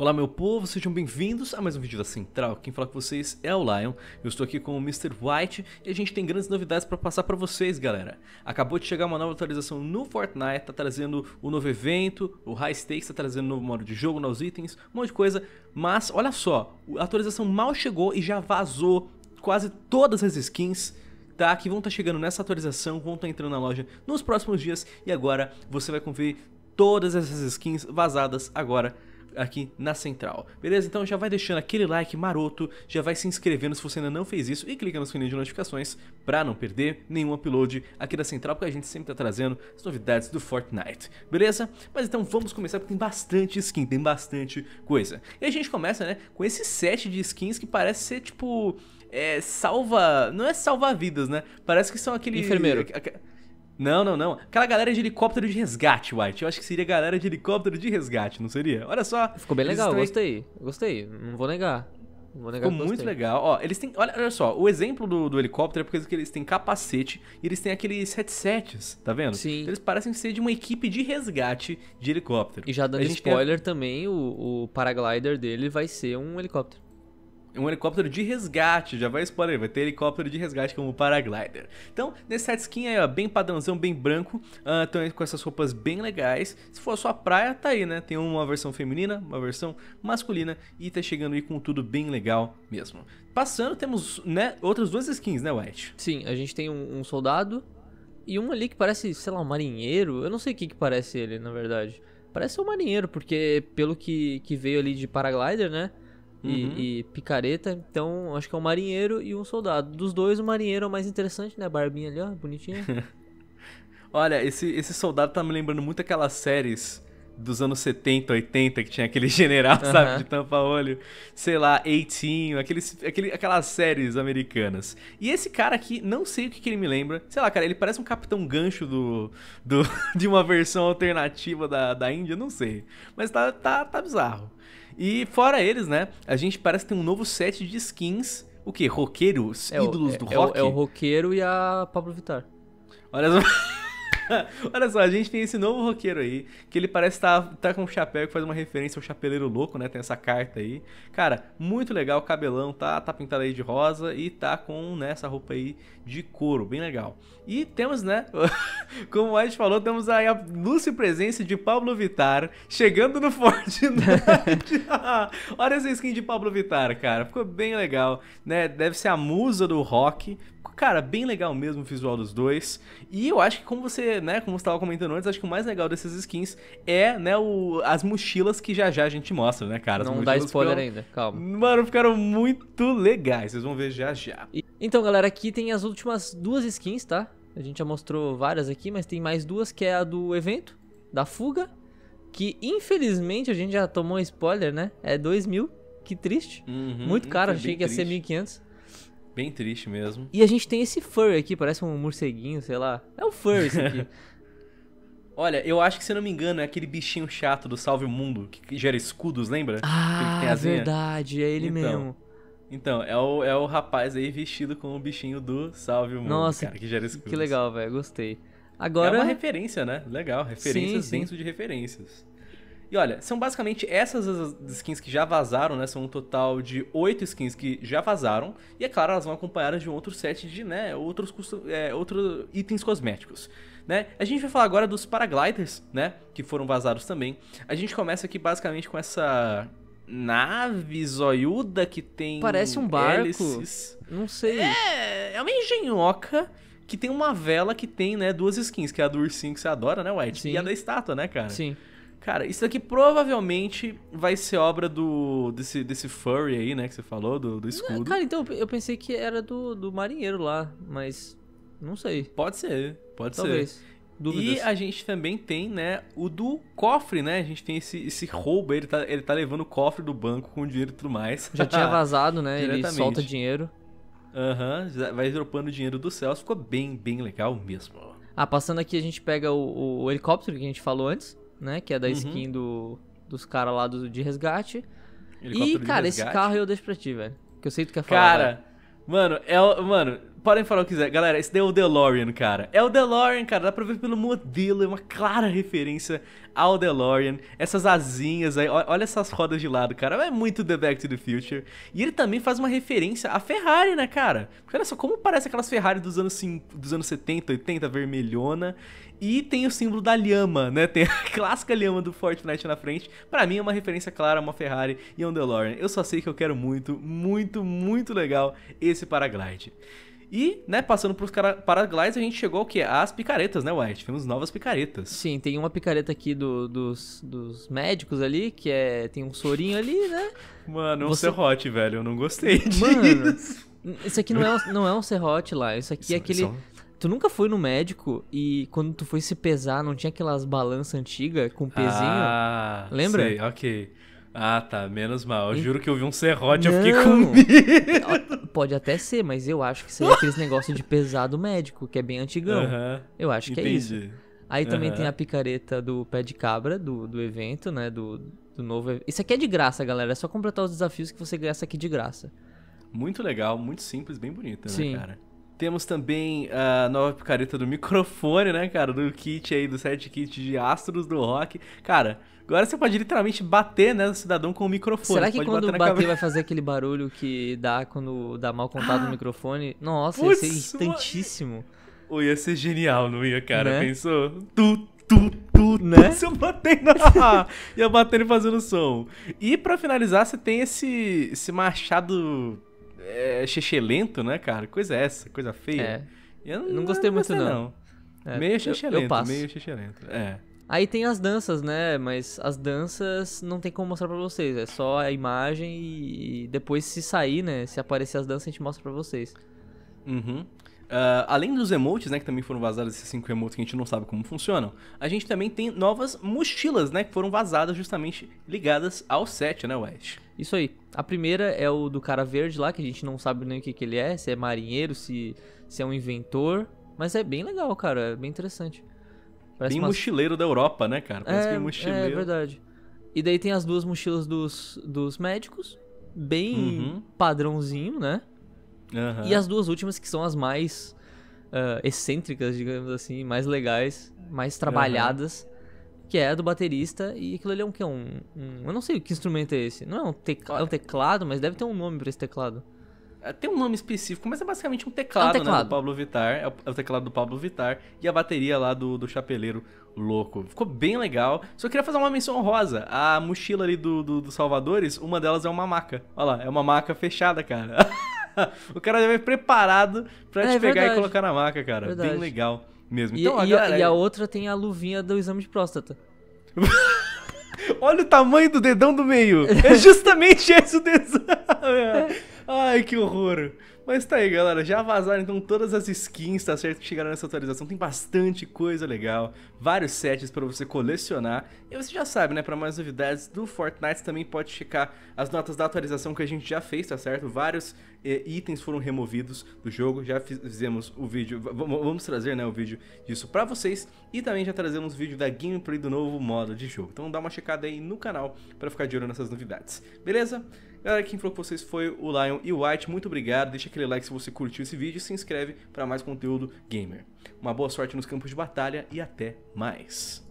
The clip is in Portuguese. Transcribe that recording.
Olá meu povo, sejam bem-vindos a mais um vídeo da Central. Quem fala com vocês é o Lion. Eu estou aqui com o Mr. White e a gente tem grandes novidades para passar para vocês, galera. Acabou de chegar uma nova atualização no Fortnite, tá trazendo o um novo evento, o High Stakes tá trazendo um novo modo de jogo, novos itens, um monte de coisa. Mas olha só, a atualização mal chegou e já vazou quase todas as skins Tá, que vão estar tá chegando nessa atualização, vão estar tá entrando na loja nos próximos dias e agora você vai conferir todas essas skins vazadas agora aqui na central. Beleza? Então já vai deixando aquele like maroto, já vai se inscrevendo se você ainda não fez isso e clica no sininho de notificações para não perder nenhum upload aqui da central, porque a gente sempre tá trazendo as novidades do Fortnite. Beleza? Mas então vamos começar porque tem bastante skin, tem bastante coisa. E a gente começa, né, com esse set de skins que parece ser tipo é, salva, não é salva vidas, né? Parece que são aquele enfermeiro. Não, não, não. Aquela galera de helicóptero de resgate, White. Eu acho que seria galera de helicóptero de resgate, não seria? Olha só. Ficou bem legal, estão... gostei. Gostei, não vou negar. Ficou muito legal. Ó, eles têm. Olha, olha só, o exemplo do, do helicóptero é porque eles têm capacete e eles têm aqueles headsets, tá vendo? Sim. eles parecem ser de uma equipe de resgate de helicóptero. E já dando spoiler tem... também, o, o paraglider dele vai ser um helicóptero um helicóptero de resgate, já vai spoiler, vai ter helicóptero de resgate como paraglider. Então, nesse set skin aí, ó, bem padrãozão, bem branco, uh, com essas roupas bem legais. Se for a sua praia, tá aí, né? Tem uma versão feminina, uma versão masculina e tá chegando aí com tudo bem legal mesmo. Passando, temos, né, outras duas skins, né, White? Sim, a gente tem um, um soldado e um ali que parece, sei lá, um marinheiro. Eu não sei o que que parece ele, na verdade. Parece um marinheiro, porque pelo que, que veio ali de paraglider, né? uhum. e, e, picareta. Então, acho que é um marinheiro e um soldado. Dos dois, o marinheiro é o mais interessante, né? A barbinha ali, ó, bonitinha. Olha, esse, esse soldado tá me lembrando muito aquelas séries dos anos 70, 80, que tinha aquele general, uhum. sabe, de tampa-olho, sei lá, Eitinho, aqueles, aquele, aquelas séries americanas. E esse cara aqui, não sei o que, que, ele me lembra, sei lá, cara, ele parece um capitão gancho do, do de uma versão alternativa da, da Índia, não sei. Mas tá, tá, tá bizarro. E fora eles, né? A gente parece que tem um novo set de skins. O quê? Roqueiros? É ídolos o, é, do rock? É o, é o roqueiro e a Pablo Vittar. Olha só. Olha só, a gente tem esse novo roqueiro aí, que ele parece estar tá, tá, com um chapéu que faz uma referência ao Chapeleiro Louco, né? Tem essa carta aí. Cara, muito legal, o cabelão tá, tá pintado aí de rosa e tá com né, essa roupa aí de couro, bem legal. E temos, né, como o Ed falou, temos aí a lúcia presença de Pablo Vitar chegando no Fortnite. Olha essa skin de Pablo Vitar, cara, ficou bem legal, né? Deve ser a musa do rock, Cara, bem legal mesmo o visual dos dois. E eu acho que como você, né, como você comentando antes, acho que o mais legal dessas skins é, né, o, as mochilas que já já a gente mostra, né, cara? As não dá spoiler ainda, calma. Mano, ficaram muito legais, vocês vão ver já já. E, então, galera, aqui tem as últimas duas skins, tá? A gente já mostrou várias aqui, mas tem mais duas que é a do evento, da fuga, que infelizmente a gente já tomou spoiler, né? É 2 mil, que triste. Uhum, muito caro, achei que ia triste. ser 1.500. Bem triste mesmo. E a gente tem esse furry aqui, parece um morceguinho, sei lá. É um furry aqui. Olha, eu acho que, se não me engano, é aquele bichinho chato do Salve o Mundo, que gera escudos, lembra? Ah, é verdade, é ele então, mesmo. Então, é o, é o rapaz aí vestido com o bichinho do Salve o Mundo, Nossa, cara, que gera escudos. que legal, velho, gostei. Agora... É uma referência, né? Legal, referências sim, dentro de referências. E olha, são basicamente essas as skins que já vazaram, né? São um total de 8 skins que já vazaram. E é claro, elas vão acompanhadas de um outro set de, né, outros, é, outros itens cosméticos. Né? A gente vai falar agora dos paragliders, né? Que foram vazados também. A gente começa aqui basicamente com essa nave zoiuda que tem. Parece um barco. Hélices. Não sei. É, é uma engenhoca que tem uma vela que tem, né, duas skins, que é a do ursinho que você adora, né, White? Sim. E a da estátua, né, cara? Sim. Cara, isso daqui provavelmente vai ser obra do desse, desse furry aí, né, que você falou, do, do escudo. Cara, então eu pensei que era do, do marinheiro lá, mas não sei. Pode ser, pode Talvez. ser. Dúvidas. E a gente também tem, né, o do cofre, né? A gente tem esse, esse roubo, ele tá, ele tá levando o cofre do banco com dinheiro e tudo mais. Já tinha vazado, né? ele solta dinheiro. Aham, uhum, vai dropando dinheiro do céu. Ficou bem, bem legal mesmo. Ah, passando aqui, a gente pega o, o, o helicóptero que a gente falou antes né? Que é da uhum. skin do, dos caras lá do, de resgate. E, cara, resgate. esse carro eu deixo pra ti, velho. Que eu sei que tu quer falar. Cara, velho. mano, é, mano, Podem falar o que quiser. Galera, esse daí é o DeLorean, cara. É o DeLorean, cara. Dá pra ver pelo modelo. É uma clara referência ao DeLorean. Essas asinhas aí. Olha essas rodas de lado, cara. É muito The Back to the Future. E ele também faz uma referência à Ferrari, né, cara? Porque olha só como parece aquelas Ferrari dos anos, dos anos 70, 80, vermelhona. E tem o símbolo da lhama, né? Tem a clássica lhama do Fortnite na frente. Pra mim é uma referência clara a uma Ferrari e a um DeLorean. Eu só sei que eu quero muito, muito, muito legal esse paraglide. E, né, passando pros paraglides, a gente chegou ao quê? as picaretas, né, White? Tivemos novas picaretas. Sim, tem uma picareta aqui do, dos, dos médicos ali, que é. Tem um sorinho ali, né? Mano, é um Você... serrote, velho. Eu não gostei disso. Mano, isso aqui não é, um, não é um serrote lá. Isso aqui isso, é aquele. Tu nunca foi no médico e quando tu foi se pesar, não tinha aquelas balanças antigas com pezinho? Ah, Lembra? Sei, ok. Ah, tá, menos mal. Eu juro que eu vi um serrote e eu fiquei com medo. Pode até ser, mas eu acho que seria aqueles negócio de pesado médico, que é bem antigão. Uhum. Eu acho que Entendi. é isso. Aí uhum. também tem a picareta do pé de cabra, do, do evento, né? Do, do novo. Isso aqui é de graça, galera. É só completar os desafios que você ganha isso aqui de graça. Muito legal, muito simples, bem bonito, né, Sim. cara? Temos também a nova picareta do microfone, né, cara? Do kit aí, do set kit de astros do rock. Cara, Agora você pode literalmente bater né, no cidadão com o microfone. Será que pode quando bater, bater vai fazer aquele barulho que dá quando dá mal contato ah, no microfone? Nossa, putz, ia ser instantíssimo. Ou ia ser genial, não ia, cara? Né? Pensou? Tu, tu, tu, né? eu bater na. ia bater e fazendo som. E para finalizar, você tem esse, esse machado é, lento né, cara? Coisa é essa, coisa feia. É. Eu não, não gostei, muito, não. não. É, meio chechelento, eu, Meio meio lento É. Aí tem as danças, né? Mas as danças não tem como mostrar pra vocês. É só a imagem e depois se sair, né? Se aparecer as danças, a gente mostra pra vocês. Uhum. Uh, além dos emotes, né, que também foram vazados, esses cinco emotes que a gente não sabe como funcionam, a gente também tem novas mochilas, né, que foram vazadas justamente ligadas ao set, né, West? Isso aí. A primeira é o do cara verde lá, que a gente não sabe nem o que, que ele é, se é marinheiro, se, se é um inventor, mas é bem legal, cara, é bem interessante. Parece Bem umas... mochileiro da Europa, né, cara? Parece é, bem mochileiro. É verdade. E daí tem as duas mochilas dos, dos médicos, bem uhum. padrãozinho, né? Uhum. E as duas últimas que são as mais uh, excêntricas, digamos assim, mais legais, mais trabalhadas, uhum. que é a do baterista. E aquilo ali é um que é um, um, Eu não sei que instrumento é esse. Não é um, tecla, é um teclado, mas deve ter um nome para esse teclado. É, tem um nome específico, mas é basicamente um teclado, é um teclado. né? Do Pablo Vittar. É, é o teclado do Pablo Vittar e a bateria lá do, do chapeleiro louco. Ficou bem legal. Só queria fazer uma menção rosa. A mochila ali do, do, do Salvadores, uma delas é uma maca. Olha lá, é uma maca fechada, cara. o cara já vem preparado pra é, te é pegar verdade. e colocar na maca, cara. Verdade. Bem legal mesmo. E, então, e, a, e a outra tem a luvinha do exame de próstata. Olha o tamanho do dedão do meio. É justamente esse o desenho. Ai, que horror. Mas tá aí, galera. Já vazaram então todas as skins, tá certo? Que chegaram nessa atualização. Tem bastante coisa legal. Vários sets pra você colecionar. E você já sabe, né? Pra mais novidades do Fortnite, também pode checar as notas da atualização que a gente já fez, tá certo? Vários eh, itens foram removidos do jogo. Já fizemos o vídeo. vamos trazer, né? O vídeo disso pra vocês. E também já trazemos o vídeo da gameplay do novo modo de jogo. Então dá uma checada aí no canal pra ficar de olho nessas novidades. Beleza? Galera, quem falou com vocês foi o Lion e o White. Muito obrigado. Deixa aquele like se você curtiu esse vídeo e se inscreve para mais conteúdo gamer. Uma boa sorte nos campos de batalha e até mais.